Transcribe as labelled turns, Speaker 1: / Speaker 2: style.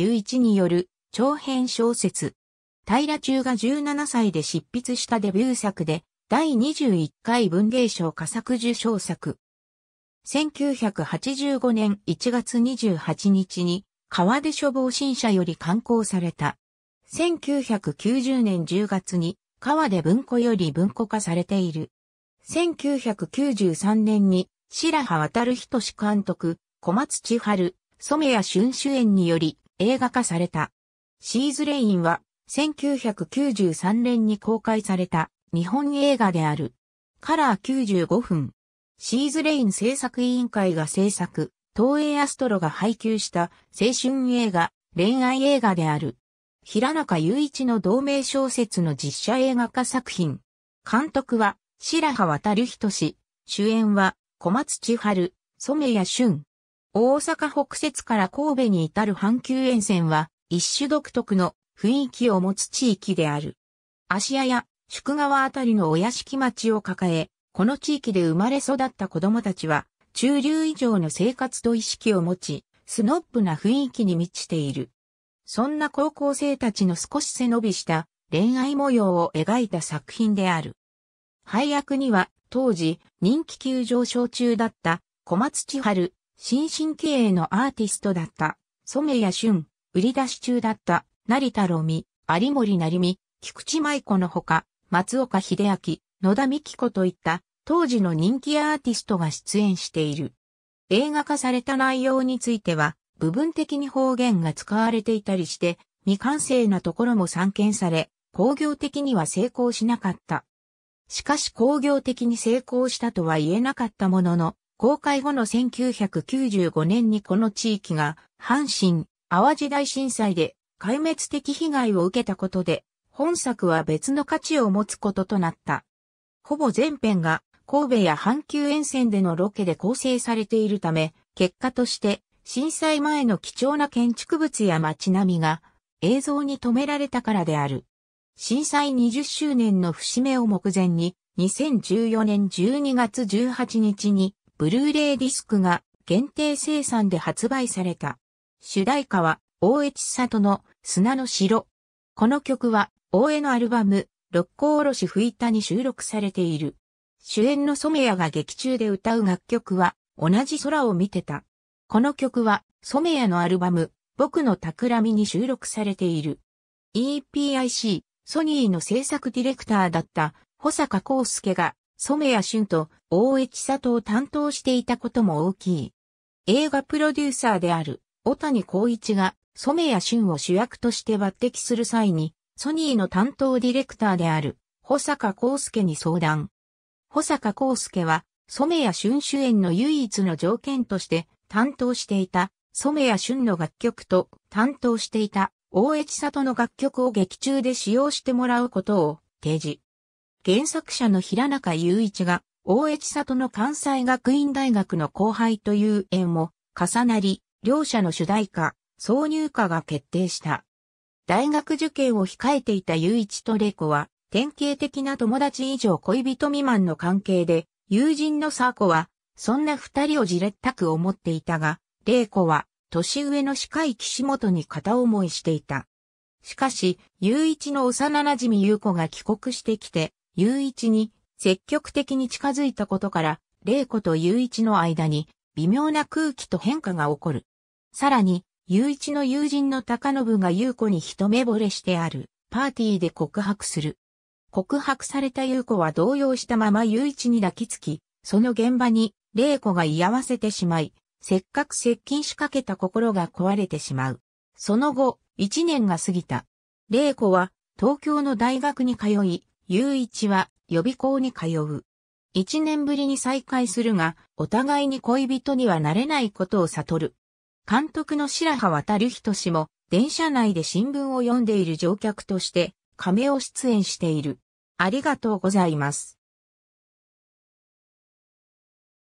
Speaker 1: 雄一による長編小説。平中が17歳で執筆したデビュー作で、第21回文芸賞佳作受賞作。1985年1月28日に、川出処防新社より刊行された。1990年10月に、川出文庫より文庫化されている。1993年に、白羽渡る人監督、小松千春、染谷春主演により、映画化された。シーズレインは1993年に公開された日本映画である。カラー95分。シーズレイン制作委員会が制作、東映アストロが配給した青春映画、恋愛映画である。平中雄一の同名小説の実写映画化作品。監督は白羽渡る人氏、主演は小松千春、染谷俊。大阪北節から神戸に至る阪急沿線は、一種独特の雰囲気を持つ地域である。芦屋や宿川あたりのお屋敷町を抱え、この地域で生まれ育った子供たちは、中流以上の生活と意識を持ち、スノップな雰囲気に満ちている。そんな高校生たちの少し背伸びした恋愛模様を描いた作品である。配役には当時人気急上昇中だった小松千春、新進気鋭のアーティストだった、染谷俊、売り出し中だった、成田路美、有森成美、菊池舞子のほか、松岡秀明、野田美紀子といった当時の人気アーティストが出演している。映画化された内容については、部分的に方言が使われていたりして、未完成なところも散見され、工業的には成功しなかった。しかし工業的に成功したとは言えなかったものの、公開後の1995年にこの地域が阪神・淡路大震災で壊滅的被害を受けたことで、本作は別の価値を持つこととなった。ほぼ全編が神戸や阪急沿線でのロケで構成されているため、結果として震災前の貴重な建築物や街並みが映像に止められたからである。震災20周年の節目を目前に2014年12月18日にブルーレイディスクが限定生産で発売された。主題歌は、大江千里の砂の城。この曲は、大江のアルバム、六甲おろし吹田に収録されている。主演の染谷が劇中で歌う楽曲は、同じ空を見てた。この曲は、染谷のアルバム、僕の企みに収録されている。EPIC、ソニーの制作ディレクターだった、保坂康介が染谷俊と大江千里を担当していたことも大きい。映画プロデューサーである、小谷光一が染谷俊を主役として抜擢する際に、ソニーの担当ディレクターである、保坂康介に相談。保坂康介は、染谷俊主演の唯一の条件として担当していた染谷俊の楽曲と担当していた大江千里の楽曲を劇中で使用してもらうことを提示。原作者の平中雄一が、大越里の関西学院大学の後輩という縁も重なり、両者の主題歌、挿入歌が決定した。大学受験を控えていた雄一と玲子は、典型的な友達以上恋人未満の関係で、友人のサー子は、そんな二人をじれったく思っていたが、玲子は、年上の歯科岸本に片思いしていた。しかし、雄一の幼馴染優子が帰国してきて、雄一に積極的に近づいたことから、玲子と雄一の間に微妙な空気と変化が起こる。さらに、雄一の友人の高信が優子に一目惚れしてあるパーティーで告白する。告白された優子は動揺したまま雄一に抱きつき、その現場に玲子が居合わせてしまい、せっかく接近しかけた心が壊れてしまう。その後、一年が過ぎた。玲子は東京の大学に通い、雄一は予備校に通う。一年ぶりに再会するが、お互いに恋人にはなれないことを悟る。監督の白羽渡る人氏も、電車内で新聞を読んでいる乗客として、亀を出演している。ありがとうございます。